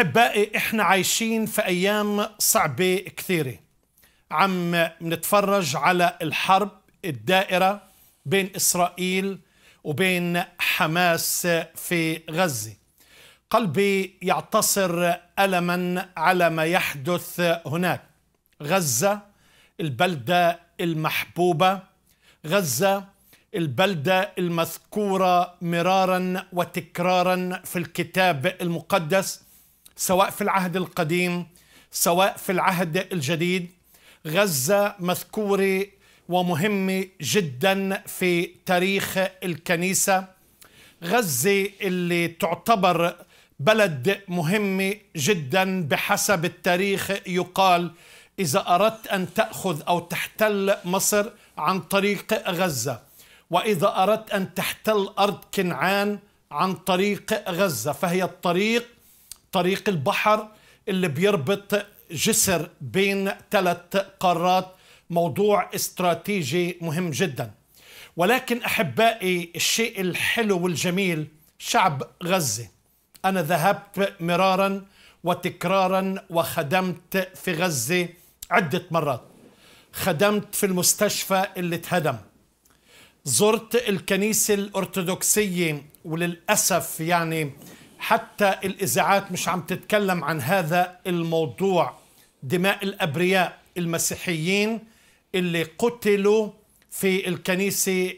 أحبائي إحنا عايشين في أيام صعبة كثيرة عم نتفرج على الحرب الدائرة بين إسرائيل وبين حماس في غزة قلبي يعتصر ألما على ما يحدث هناك غزة البلدة المحبوبة غزة البلدة المذكورة مرارا وتكرارا في الكتاب المقدس سواء في العهد القديم سواء في العهد الجديد غزة مذكورة ومهمة جدا في تاريخ الكنيسة غزة اللي تعتبر بلد مهمة جدا بحسب التاريخ يقال إذا أردت أن تأخذ أو تحتل مصر عن طريق غزة وإذا أردت أن تحتل أرض كنعان عن طريق غزة فهي الطريق طريق البحر اللي بيربط جسر بين ثلاث قارات موضوع استراتيجي مهم جدا ولكن احبائي الشيء الحلو والجميل شعب غزه انا ذهبت مرارا وتكرارا وخدمت في غزه عده مرات خدمت في المستشفى اللي اتهدم زرت الكنيسه الارثوذكسيه وللاسف يعني حتى الإذاعات مش عم تتكلم عن هذا الموضوع دماء الأبرياء المسيحيين اللي قتلوا في الكنيسة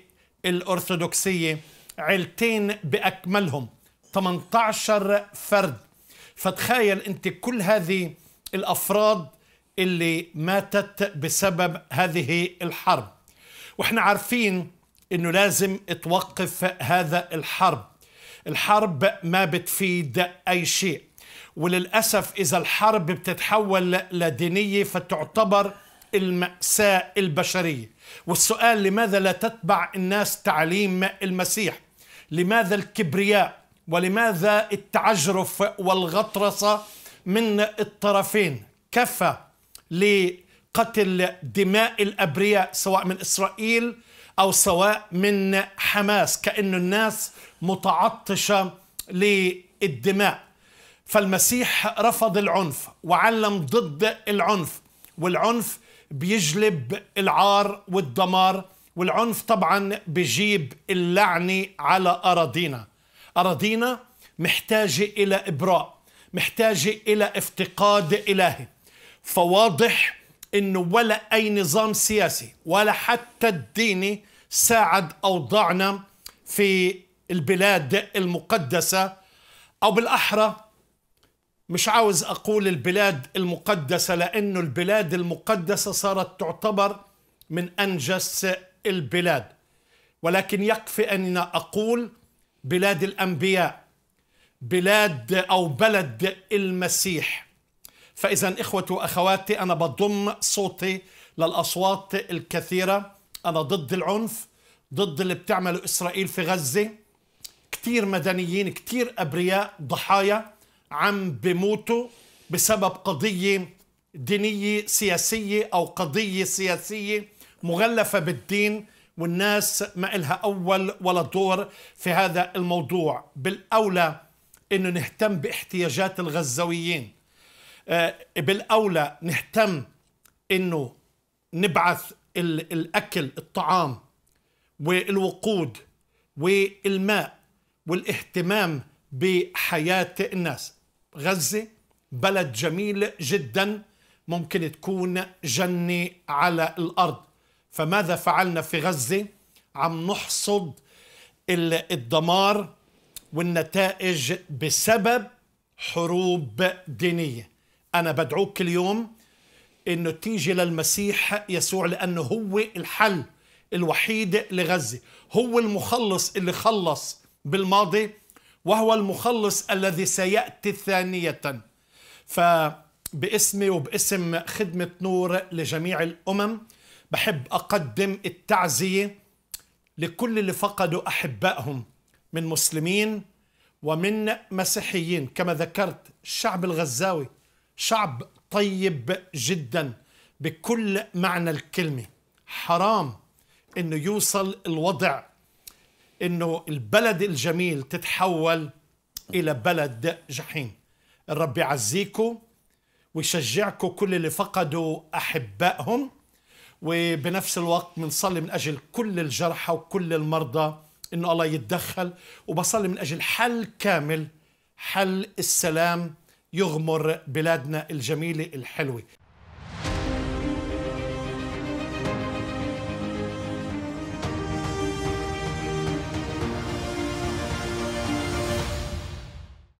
الأرثوذكسية عيلتين بأكملهم 18 فرد فتخيل أنت كل هذه الأفراد اللي ماتت بسبب هذه الحرب واحنا عارفين أنه لازم توقف هذا الحرب الحرب ما بتفيد أي شيء وللأسف إذا الحرب بتتحول لدينية فتعتبر المأساة البشرية والسؤال لماذا لا تتبع الناس تعليم المسيح لماذا الكبرياء ولماذا التعجرف والغطرسة من الطرفين كفى لقتل دماء الأبرياء سواء من إسرائيل أو سواء من حماس كأن الناس متعطشة للدماء فالمسيح رفض العنف وعلم ضد العنف والعنف بيجلب العار والدمار والعنف طبعا بيجيب اللعنة على أراضينا أراضينا محتاجة إلى إبراء محتاجة إلى افتقاد إلهي فواضح أنه ولا أي نظام سياسي ولا حتى الديني ساعد أوضاعنا في البلاد المقدسة أو بالأحرى مش عاوز أقول البلاد المقدسة لأنه البلاد المقدسة صارت تعتبر من أنجس البلاد ولكن يكفي أن أقول بلاد الأنبياء بلاد أو بلد المسيح فإذا إخوتي وأخواتي أنا بضم صوتي للأصوات الكثيرة أنا ضد العنف ضد اللي بتعمله إسرائيل في غزة كتير مدنيين كتير أبرياء ضحايا عم بموتوا بسبب قضية دينية سياسية أو قضية سياسية مغلفة بالدين والناس ما إلها أول ولا دور في هذا الموضوع بالأولى أنه نهتم باحتياجات الغزاويين آه، بالأولى نهتم أنه نبعث الأكل الطعام والوقود والماء والاهتمام بحياة الناس غزة بلد جميل جدا ممكن تكون جنة على الأرض فماذا فعلنا في غزة؟ عم نحصد الدمار والنتائج بسبب حروب دينية أنا بدعوك اليوم انه تيجي للمسيح يسوع لانه هو الحل الوحيد لغزه هو المخلص اللي خلص بالماضي وهو المخلص الذي سياتي ثانيه فباسمي وباسم خدمه نور لجميع الامم بحب اقدم التعزيه لكل اللي فقدوا احبائهم من مسلمين ومن مسيحيين كما ذكرت الشعب الغزاوي شعب طيب جدا بكل معنى الكلمة حرام انه يوصل الوضع انه البلد الجميل تتحول الى بلد جحيم الرب يعزيكم ويشجعكم كل اللي فقدوا احبائهم وبنفس الوقت بنصلي من اجل كل الجرحى وكل المرضى انه الله يتدخل وبصلي من اجل حل كامل حل السلام يغمر بلادنا الجميلة الحلوة